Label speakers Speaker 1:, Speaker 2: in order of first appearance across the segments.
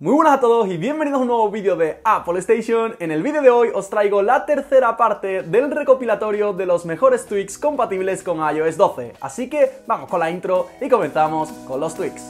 Speaker 1: Muy buenas a todos y bienvenidos a un nuevo vídeo de Apple Station. En el vídeo de hoy os traigo la tercera parte del recopilatorio de los mejores tweaks compatibles con iOS 12. Así que vamos con la intro y comenzamos con los tweaks.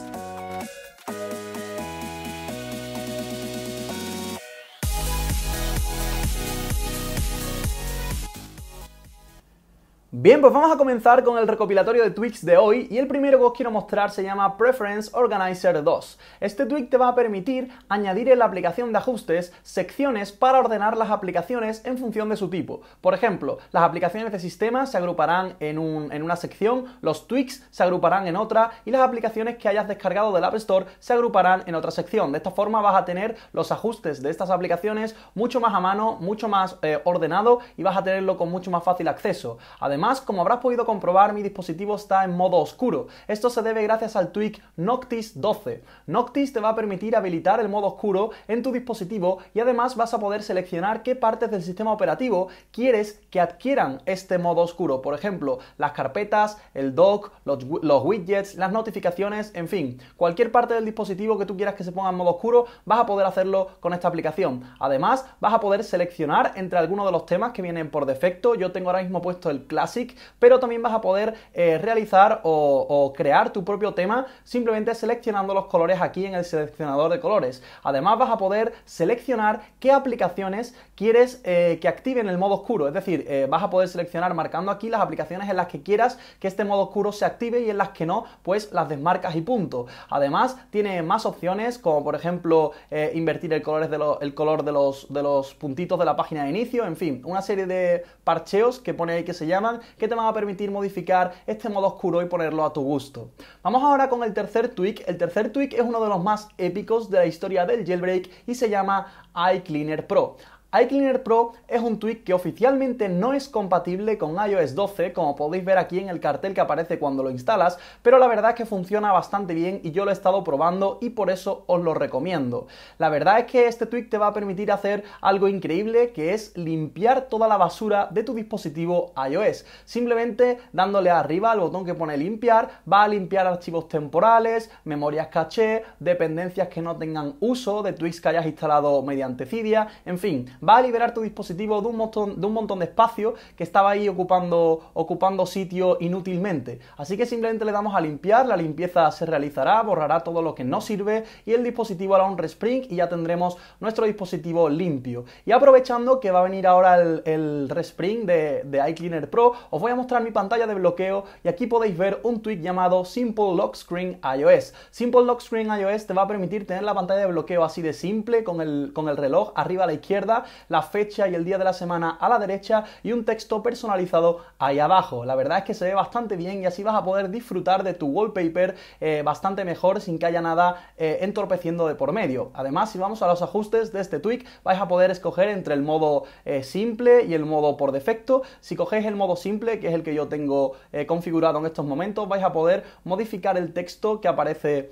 Speaker 1: Bien, pues vamos a comenzar con el recopilatorio de tweaks de hoy y el primero que os quiero mostrar se llama Preference Organizer 2. Este tweak te va a permitir añadir en la aplicación de ajustes secciones para ordenar las aplicaciones en función de su tipo. Por ejemplo, las aplicaciones de sistema se agruparán en, una sección, los tweaks se agruparán en otra y las aplicaciones que hayas descargado del App Store se agruparán en otra sección. De esta forma vas a tener los ajustes de estas aplicaciones mucho más a mano, mucho más eh, ordenado y vas a tenerlo con mucho más fácil acceso. Además, como habrás podido comprobar, mi dispositivo está en modo oscuro. Esto se debe gracias al tweak Noctis 12. Noctis te va a permitir habilitar el modo oscuro en tu dispositivo y además vas a poder seleccionar qué partes del sistema operativo quieres que adquieran este modo oscuro. Por ejemplo, las carpetas, el dock, los, widgets, las notificaciones, en fin, cualquier parte del dispositivo que tú quieras que se ponga en modo oscuro, vas a poder hacerlo con esta aplicación. Además, vas a poder seleccionar entre algunos de los temas que vienen por defecto. Yo tengo ahora mismo puesto el clásico pero también vas a poder eh, realizar o, crear tu propio tema simplemente seleccionando los colores aquí en el seleccionador de colores. Además vas a poder seleccionar qué aplicaciones quieres eh, que activen el modo oscuro, es decir, eh, vas a poder seleccionar marcando aquí las aplicaciones en las que quieras que este modo oscuro se active y en las que no, pues las desmarcas y punto. Además tiene más opciones como por ejemplo invertir el color, de los puntitos de la página de inicio, en fin, una serie de parcheos que pone ahí que se llaman que te va a permitir modificar este modo oscuro y ponerlo a tu gusto. Vamos ahora con el tercer tweak. El tercer tweak es uno de los más épicos de la historia del jailbreak y se llama iCleaner Pro iCleaner Pro es un tweak que oficialmente no es compatible con iOS 12, como podéis ver aquí en el cartel que aparece cuando lo instalas, pero la verdad es que funciona bastante bien y yo lo he estado probando y por eso os lo recomiendo. La verdad es que este tweak te va a permitir hacer algo increíble que es limpiar toda la basura de tu dispositivo iOS. Simplemente dándole arriba al botón que pone limpiar, va a limpiar archivos temporales, memorias caché, dependencias que no tengan uso de tweaks que hayas instalado mediante Cydia, en fin, va a liberar tu dispositivo de un montón de, un montón de espacio que estaba ahí ocupando, ocupando sitio inútilmente. Así que simplemente le damos a limpiar, la limpieza se realizará, borrará todo lo que no sirve y el dispositivo hará un respring y ya tendremos nuestro dispositivo limpio. Y aprovechando que va a venir ahora el, respring de, de iCleaner Pro, os voy a mostrar mi pantalla de bloqueo y aquí podéis ver un tweet llamado Simple Lock Screen iOS. Simple Lock Screen iOS te va a permitir tener la pantalla de bloqueo así de simple con con el reloj arriba a la izquierda la fecha y el día de la semana a la derecha y un texto personalizado ahí abajo. La verdad es que se ve bastante bien y así vas a poder disfrutar de tu wallpaper eh, bastante mejor sin que haya nada eh, entorpeciendo de por medio. Además, si vamos a los ajustes de este tweak, vais a poder escoger entre el modo eh, simple y el modo por defecto. Si coges el modo simple, que es el que yo tengo configurado en estos momentos, vais a poder modificar el texto que aparece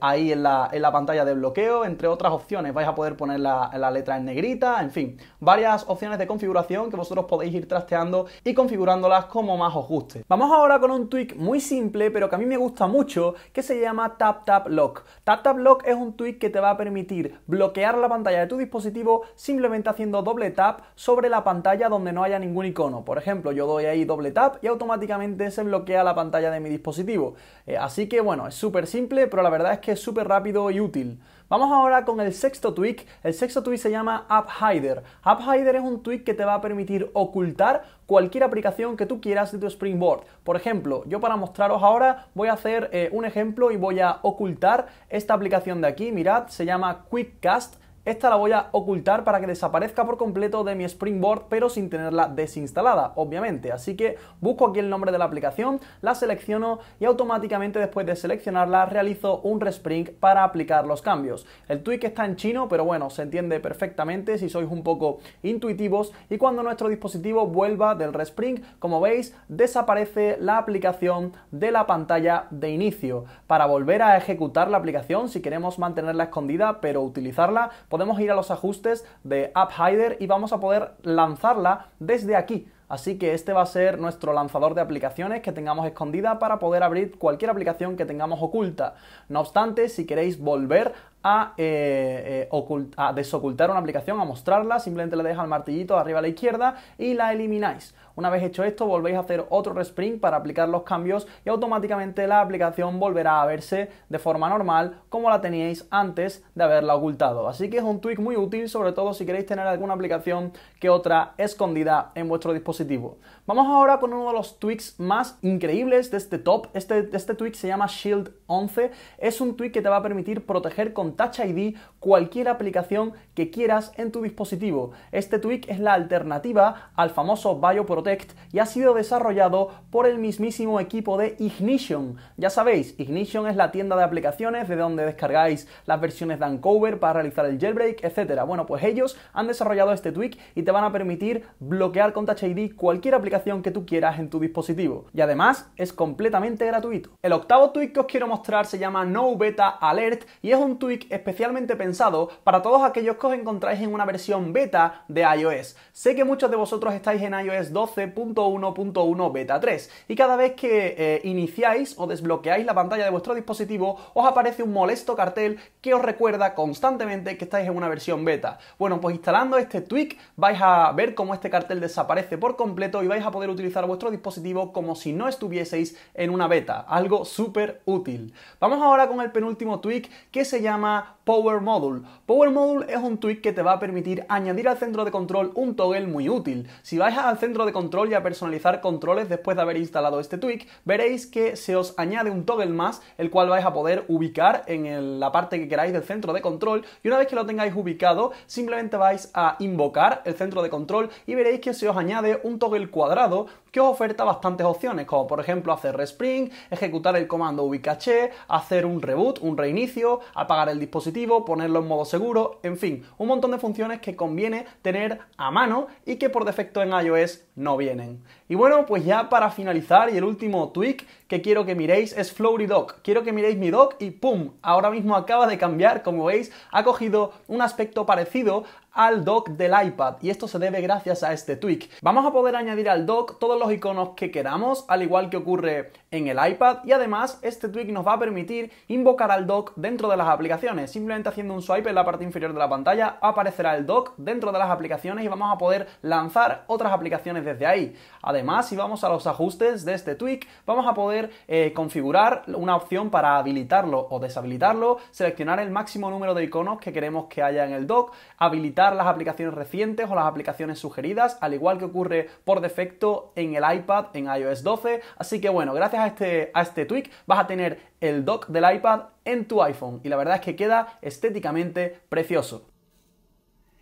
Speaker 1: ahí en la, pantalla de bloqueo, entre otras opciones. Vais a poder poner la letra en negrita, en fin, varias opciones de configuración que vosotros podéis ir trasteando y configurándolas como más os guste. Vamos ahora con un tweak muy simple, pero que a mí me gusta mucho, que se llama Tap Tap Lock. Tap Tap Lock es un tweak que te va a permitir bloquear la pantalla de tu dispositivo simplemente haciendo doble tap sobre la pantalla donde no haya ningún icono. Por ejemplo, yo doy ahí doble tap y automáticamente se bloquea la pantalla de mi dispositivo. Eh, así que bueno, es súper simple, pero la verdad es que es súper rápido y útil. Vamos ahora con el sexto tweak. El sexto tweak se llama App Hider. App Hider es un tweak que te va a permitir ocultar cualquier aplicación que tú quieras de tu Springboard. Por ejemplo, yo para mostraros ahora voy a hacer eh, un ejemplo y voy a ocultar esta aplicación de aquí. Mirad, se llama QuickCast esta la voy a ocultar para que desaparezca por completo de mi Springboard, pero sin tenerla desinstalada, obviamente. Así que busco aquí el nombre de la aplicación, la selecciono y automáticamente después de seleccionarla realizo un respring para aplicar los cambios. El tweak está en chino, pero bueno, se entiende perfectamente si sois un poco intuitivos. Y cuando nuestro dispositivo vuelva del respring, como veis, desaparece la aplicación de la pantalla de inicio. Para volver a ejecutar la aplicación, si queremos mantenerla escondida pero utilizarla, podemos ir a los ajustes de App Hider y vamos a poder lanzarla desde aquí. Así que este va a ser nuestro lanzador de aplicaciones que tengamos escondida para poder abrir cualquier aplicación que tengamos oculta. No obstante, si queréis volver eh, eh, a, desocultar una aplicación, a mostrarla, simplemente le deja el martillito arriba a la izquierda y la elimináis. Una vez hecho esto, volvéis a hacer otro resprint para aplicar los cambios y automáticamente la aplicación volverá a verse de forma normal como la teníais antes de haberla ocultado. Así que es un tweak muy útil, sobre todo si queréis tener alguna aplicación que otra escondida en vuestro dispositivo. Vamos ahora con uno de los tweaks más increíbles de este top. Este, este tweak se llama Shield 11. Es un tweak que te va a permitir proteger con Touch ID cualquier aplicación que quieras en tu dispositivo. Este tweak es la alternativa al famoso BioProtect y ha sido desarrollado por el mismísimo equipo de Ignition. Ya sabéis, Ignition es la tienda de aplicaciones de donde descargáis las versiones de Uncover para realizar el jailbreak, etc. Bueno, pues ellos han desarrollado este tweak y te van a permitir bloquear con Touch ID cualquier aplicación que tú quieras en tu dispositivo. Y además es completamente gratuito. El octavo tweak que os quiero mostrar se llama No Beta Alert y es un tweak especialmente pensado para todos aquellos que os encontráis en una versión beta de iOS. Sé que muchos de vosotros estáis en iOS 12.1.1 beta 3 y cada vez que eh, iniciáis o desbloqueáis la pantalla de vuestro dispositivo os aparece un molesto cartel que os recuerda constantemente que estáis en una versión beta. Bueno, pues instalando este tweak vais a ver cómo este cartel desaparece por completo y vais a poder utilizar vuestro dispositivo como si no estuvieseis en una beta, algo súper útil. Vamos ahora con el penúltimo tweak que se llama Power Module. Power Module es un tweak que te va a permitir añadir al centro de control un toggle muy útil. Si vais al centro de control y a personalizar controles después de haber instalado este tweak, veréis que se os añade un toggle más, el cual vais a poder ubicar en la parte que queráis del centro de control y una vez que lo tengáis ubicado, simplemente vais a invocar el centro de control y veréis que se os añade un toggle cuadrado que os oferta bastantes opciones, como por ejemplo hacer respring, ejecutar el comando ubicache, hacer un reboot, un reinicio, apagar el dispositivo, ponerlo en modo seguro, en fin, un montón de funciones que conviene tener a mano y que por defecto en iOS no vienen. Y bueno, pues ya para finalizar y el último tweak que quiero que miréis es Flowry Dock. Quiero que miréis mi dock y ¡pum! Ahora mismo acaba de cambiar, como veis, ha cogido un aspecto parecido al dock del iPad y esto se debe gracias a este tweak. Vamos a poder añadir al dock todos los iconos que queramos, al igual que ocurre en el iPad y además este tweak nos va a permitir invocar al dock dentro de las aplicaciones. Simplemente haciendo un swipe en la parte inferior de la pantalla aparecerá el dock dentro de las aplicaciones y vamos a poder lanzar otras aplicaciones desde ahí. Además, si vamos a los ajustes de este tweak, vamos a poder eh, configurar una opción para habilitarlo o deshabilitarlo, seleccionar el máximo número de iconos que queremos que haya en el dock, habilitar las aplicaciones recientes o las aplicaciones sugeridas, al igual que ocurre por defecto en el iPad en iOS 12. Así que bueno, gracias a este, a este tweak vas a tener el dock del iPad en tu iPhone y la verdad es que queda estéticamente precioso.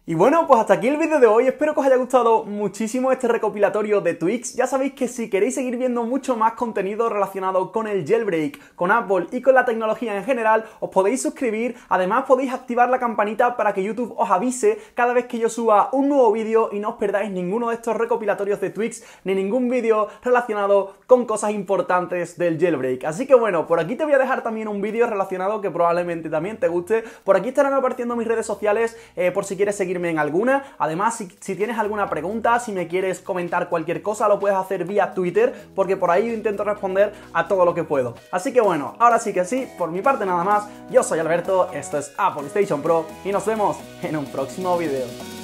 Speaker 1: Y bueno, pues hasta aquí el vídeo de hoy, espero que os haya gustado muchísimo este recopilatorio de Twix. Ya sabéis que si queréis seguir viendo mucho más contenido relacionado con el jailbreak, con Apple y con la tecnología en general, os podéis suscribir, además podéis activar la campanita para que YouTube os avise cada vez que yo suba un nuevo vídeo y no os perdáis ninguno de estos recopilatorios de Twix ni ningún vídeo relacionado con cosas importantes del jailbreak. Así que bueno, por aquí te voy a dejar también un vídeo relacionado que probablemente también te guste. Por aquí estarán apareciendo mis redes sociales eh, por si quieres seguir irme en alguna. Además, si, tienes alguna pregunta, si me quieres comentar cualquier cosa, lo puedes hacer vía Twitter, porque por ahí intento responder a todo lo que puedo. Así que bueno, ahora sí que sí, por mi parte nada más. Yo soy Alberto, esto es Apple Station Pro y nos vemos en un próximo video.